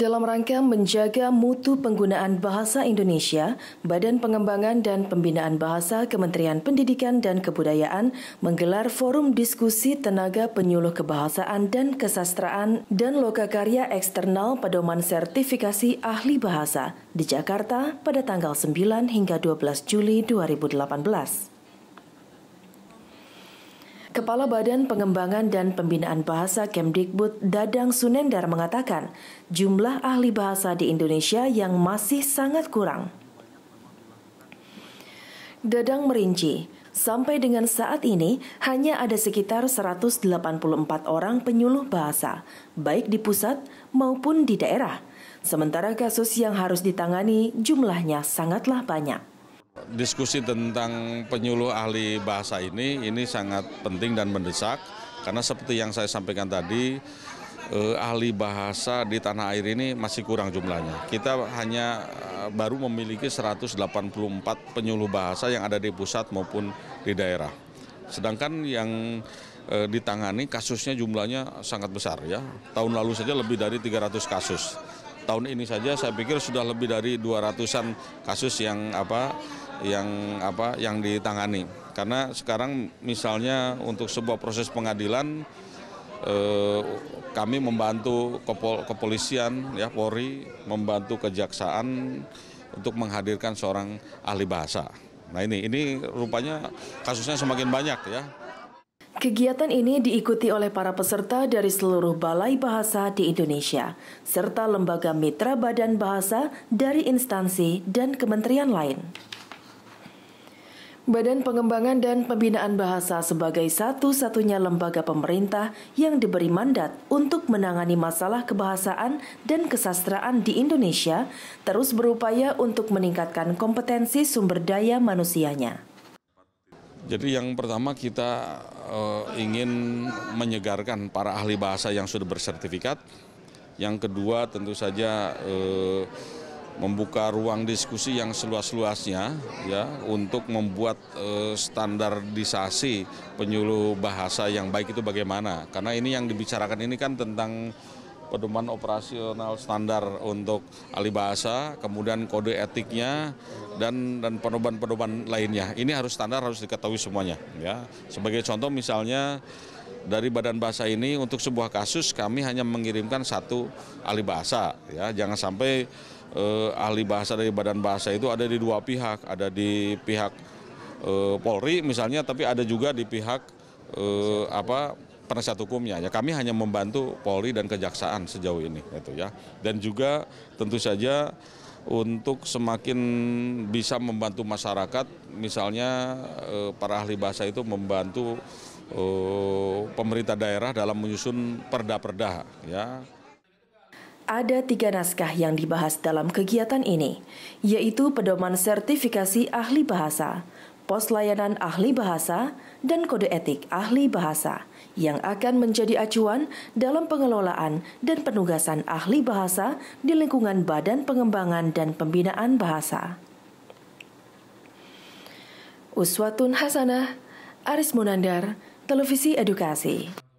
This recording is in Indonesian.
Dalam rangka menjaga mutu penggunaan bahasa Indonesia, Badan Pengembangan dan Pembinaan Bahasa Kementerian Pendidikan dan Kebudayaan menggelar forum diskusi tenaga penyuluh kebahasaan dan kesastraan dan lokakarya eksternal pedoman sertifikasi ahli bahasa di Jakarta pada tanggal 9 hingga 12 Juli 2018. Kepala Badan Pengembangan dan Pembinaan Bahasa Kemdikbud Dadang Sunendar mengatakan jumlah ahli bahasa di Indonesia yang masih sangat kurang. Dadang merinci, sampai dengan saat ini hanya ada sekitar 184 orang penyuluh bahasa, baik di pusat maupun di daerah. Sementara kasus yang harus ditangani jumlahnya sangatlah banyak. Diskusi tentang penyuluh ahli bahasa ini ini sangat penting dan mendesak karena seperti yang saya sampaikan tadi eh, ahli bahasa di tanah air ini masih kurang jumlahnya. Kita hanya eh, baru memiliki 184 penyuluh bahasa yang ada di pusat maupun di daerah. Sedangkan yang eh, ditangani kasusnya jumlahnya sangat besar ya. Tahun lalu saja lebih dari 300 kasus. Tahun ini saja saya pikir sudah lebih dari 200-an kasus yang apa yang apa yang ditangani. Karena sekarang misalnya untuk sebuah proses pengadilan eh, kami membantu kepol kepolisian ya Polri membantu kejaksaan untuk menghadirkan seorang ahli bahasa. Nah ini ini rupanya kasusnya semakin banyak ya. Kegiatan ini diikuti oleh para peserta dari seluruh balai bahasa di Indonesia, serta lembaga mitra badan bahasa dari instansi dan kementerian lain. Badan Pengembangan dan Pembinaan Bahasa sebagai satu-satunya lembaga pemerintah yang diberi mandat untuk menangani masalah kebahasaan dan kesastraan di Indonesia terus berupaya untuk meningkatkan kompetensi sumber daya manusianya. Jadi yang pertama kita uh, ingin menyegarkan para ahli bahasa yang sudah bersertifikat. Yang kedua tentu saja uh, membuka ruang diskusi yang seluas-luasnya ya untuk membuat uh, standarisasi penyuluh bahasa yang baik itu bagaimana karena ini yang dibicarakan ini kan tentang pedoman operasional standar untuk ahli bahasa, kemudian kode etiknya dan dan pedoman-pedoman lainnya. Ini harus standar harus diketahui semuanya ya. Sebagai contoh misalnya dari Badan Bahasa ini untuk sebuah kasus kami hanya mengirimkan satu ahli bahasa ya. Jangan sampai eh, ahli bahasa dari badan bahasa itu ada di dua pihak, ada di pihak eh, Polri misalnya, tapi ada juga di pihak eh, apa penasihat hukumnya. Ya kami hanya membantu Polri dan kejaksaan sejauh ini, itu ya. Dan juga tentu saja untuk semakin bisa membantu masyarakat, misalnya eh, para ahli bahasa itu membantu eh, pemerintah daerah dalam menyusun perda-perda, ya ada tiga naskah yang dibahas dalam kegiatan ini, yaitu pedoman sertifikasi ahli bahasa, pos layanan ahli bahasa, dan kode etik ahli bahasa yang akan menjadi acuan dalam pengelolaan dan penugasan ahli bahasa di lingkungan Badan Pengembangan dan Pembinaan Bahasa. Uswatun Hasanah, Aris Munandar, Televisi Edukasi.